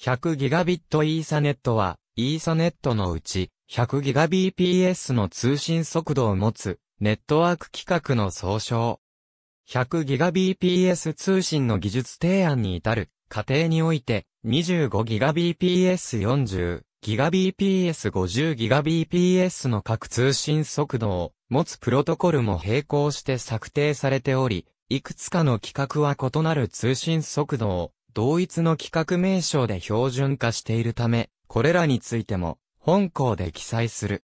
100Gb イーサネットは、イーサネットのうち 100Gbps の通信速度を持つネットワーク規格の総称。100Gbps 通信の技術提案に至る過程において 25Gbps40、Gbps50Gbps の各通信速度を持つプロトコルも並行して策定されており、いくつかの規格は異なる通信速度を同一の規格名称で標準化しているため、これらについても、本校で記載する。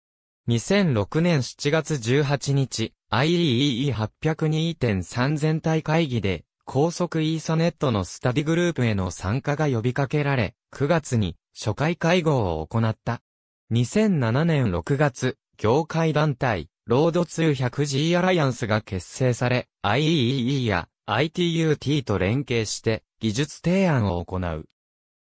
2006年7月18日、IEEE802.3 全体会議で、高速イーソネットのスタディグループへの参加が呼びかけられ、9月に初回会合を行った。2007年6月、業界団体、ロード 200G アライアンスが結成され、IEEE や ITUT と連携して、技術提案を行う。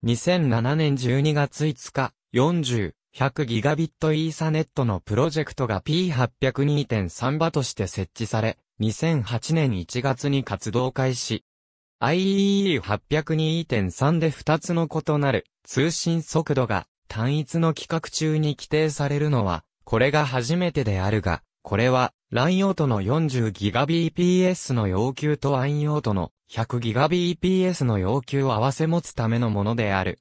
2007年12月5日、40、100ギガビットイーサネットのプロジェクトが P802.3 場として設置され、2008年1月に活動開始。IEE802.3 で2つの異なる通信速度が単一の規格中に規定されるのは、これが初めてであるが、これはラ a 用途の 40Gbps の要求とア a 用途の 100Gbps の要求を合わせ持つためのものである。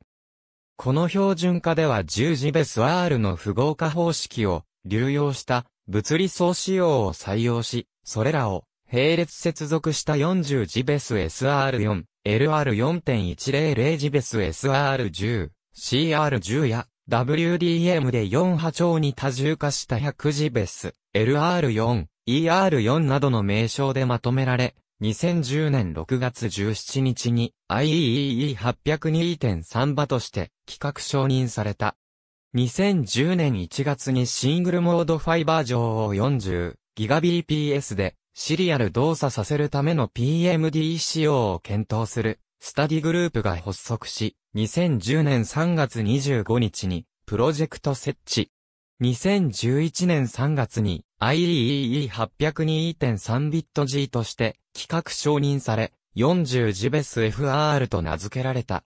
この標準化では10ジベス R の符号化方式を流用した物理総仕様を採用し、それらを並列接続した40 g ベス SR4、LR4.100 ジベス SR10、CR10 や WDM で4波長に多重化した100字ベス、LR4、ER4 などの名称でまとめられ、2010年6月17日に IEEE802.3 波として企画承認された。2010年1月にシングルモードファイバー上を 40GBps でシリアル動作させるための PMD 仕様を検討するスタディグループが発足し、2010年3月25日にプロジェクト設置。2011年3月に IEEE802.3 ビット G として企画承認され、40ジベ SFR と名付けられた。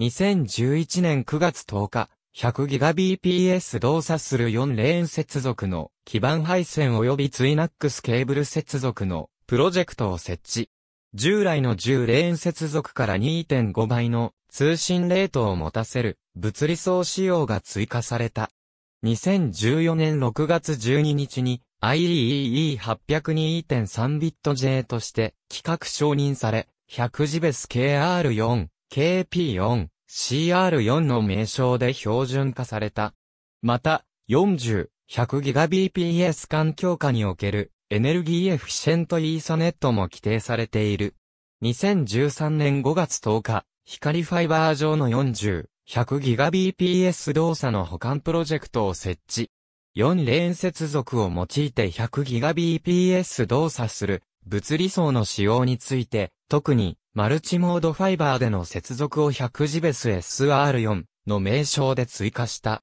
2011年9月10日、100GBps 動作する4レーン接続の基盤配線及びツイナックスケーブル接続のプロジェクトを設置。従来の10レーン接続から2.5倍の通信レートを持たせる物理層仕様が追加された。2014年6月12日に IEEE802.3 ビット J として企画承認され、100ジベス KR4、KP4、CR4 の名称で標準化された。また、40、100GBps 環境下におけるエネルギーエフィシェントイーサネットも規定されている。2013年5月10日、光ファイバー上の40、100GBps 動作の保管プロジェクトを設置。4レーン接続を用いて 100GBps 動作する物理層の使用について、特にマルチモードファイバーでの接続を1 0 0ジベ s SR4 の名称で追加した。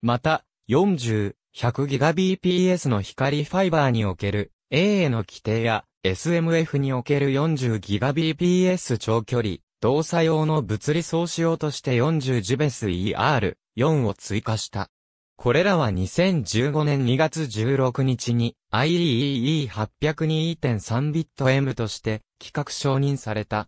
また、40、100Gbps の光ファイバーにおける A への規定や SMF における 40Gbps 長距離、動作用の物理総仕用として 40GBSER4 を追加した。これらは2015年2月16日に IEEE802.3 ビット M として企画承認された。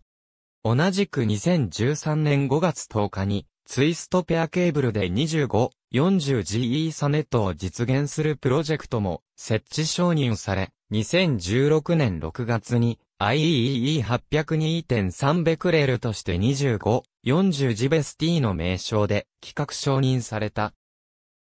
同じく2013年5月10日にツイストペアケーブルで25 40GE サネットを実現するプロジェクトも設置承認され、2016年6月に IEEE802.3 ベクレルとして25、40ジベス T の名称で企画承認された。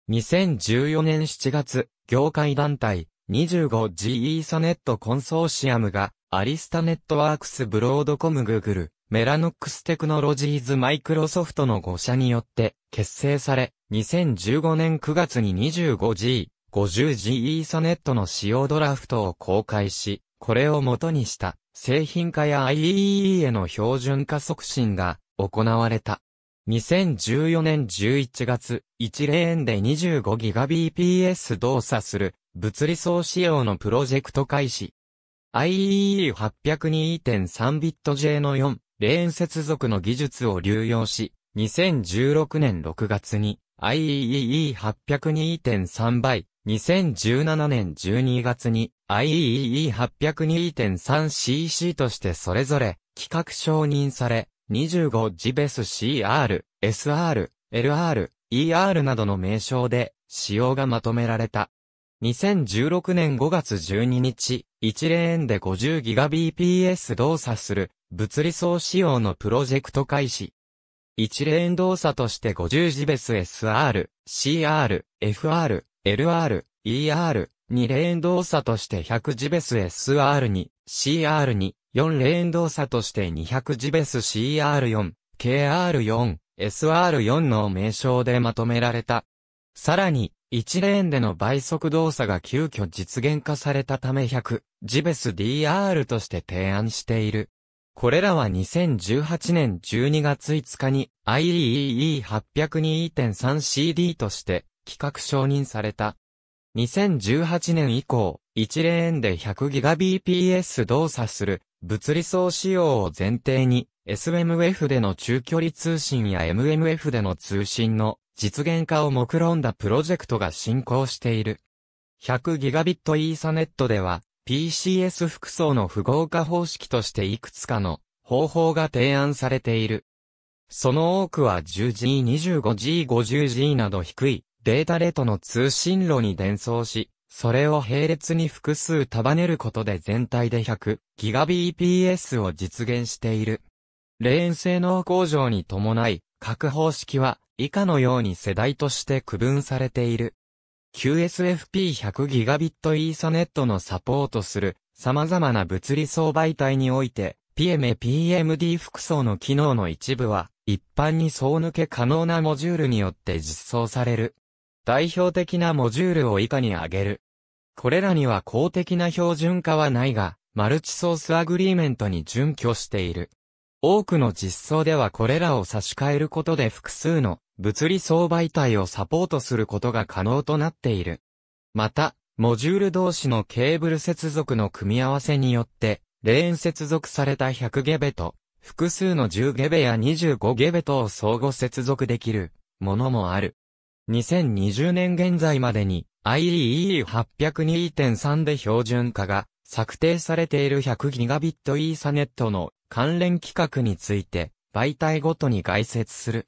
2014年7月、業界団体 25GE サネットコンソーシアムがアリスタネットワークスブロードコムグーグルメラノックステクノロジーズマイクロソフトの5社によって結成され、2015年9月に 25G、50G イーサネットの使用ドラフトを公開し、これを元にした製品化や i e e への標準化促進が行われた。2014年11月、1レーンで 25GBps 動作する物理層仕様のプロジェクト開始。i e e 8 0 2 3ビット J の4レーン接続の技術を流用し、2016年6月に IEEE802.3 倍、2017年12月に IEEE802.3cc としてそれぞれ企画承認され、25ジベス CR、SR、LR、ER などの名称で使用がまとめられた。2016年5月12日、1レーンで 50GBps 動作する、物理層仕様のプロジェクト開始。1レーン動作として 50GBSSR、CR、FR、LR、ER、2レーン動作として 100GBSSR に、CR に、4レーン動作として 200GBSCR4、KR4、SR4 の名称でまとめられた。さらに、1レーンでの倍速動作が急遽実現化されたため100、ジベス DR として提案している。これらは2018年12月5日に IEEE802.3CD として企画承認された。2018年以降、1レーンで 100Gbps 動作する物理層仕様を前提に SMF での中距離通信や MMF での通信の実現化を目論んだプロジェクトが進行している。100GB イーサネットでは、PCS 複層の符号化方式としていくつかの方法が提案されている。その多くは 10G、25G、50G など低いデータレートの通信路に伝送し、それを並列に複数束ねることで全体で 100GBps を実現している。レーン性能向上に伴い、各方式は以下のように世代として区分されている。QSFP100Gb Ethernet のサポートする様々な物理相媒体において p m p m d 複層の機能の一部は一般に総抜け可能なモジュールによって実装される。代表的なモジュールを以下に挙げる。これらには公的な標準化はないが、マルチソースアグリーメントに準拠している。多くの実装ではこれらを差し替えることで複数の物理相媒体をサポートすることが可能となっている。また、モジュール同士のケーブル接続の組み合わせによって、レーン接続された100ゲベと、複数の10ゲベや25ゲベとを相互接続できるものもある。2020年現在までに IEE802.3 で標準化が策定されている 100Gb イーサネットの関連規格について、媒体ごとに概説する。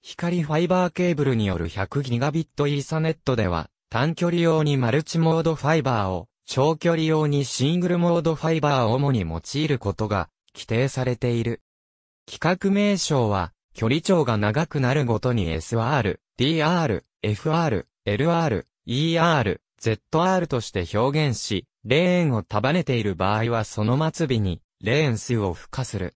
光ファイバーケーブルによる 100Gb イーサネットでは、短距離用にマルチモードファイバーを、長距離用にシングルモードファイバーを主に用いることが規定されている。規格名称は、距離長が長くなるごとに SR、DR、FR、LR、ER、ZR として表現し、レーンを束ねている場合はその末尾にレーン数を付加する。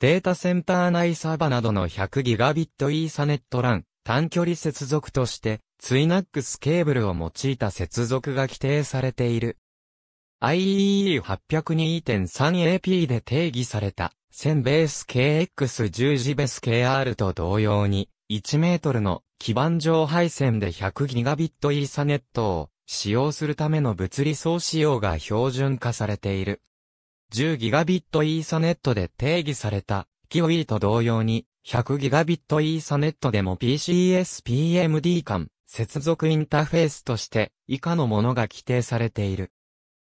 データセンター内サーバなどの 100Gb イーサネット LAN 短距離接続として、ツイナックスケーブルを用いた接続が規定されている。IEE802.3AP で定義された、1000ベース KX10 ジベス KR と同様に、1メートルの基板上配線で 100Gb イーサネットを使用するための物理送使用が標準化されている。10Gb イーサネットで定義された、キウイと同様に、100Gb イーサネットでも PCS-PMD 間、接続インターフェースとして、以下のものが規定されている。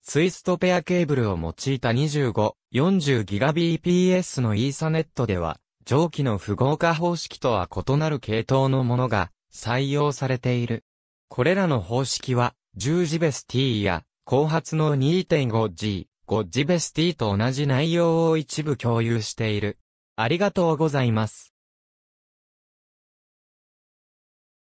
ツイストペアケーブルを用いた 25-40Gbps のイーサネットでは、上記の符号化方式とは異なる系統のものが採用されている。これらの方式は、10ジベス T や、後発の 2.5G、ゴッジベスティと同じ内容を一部共有している。ありがとうございます。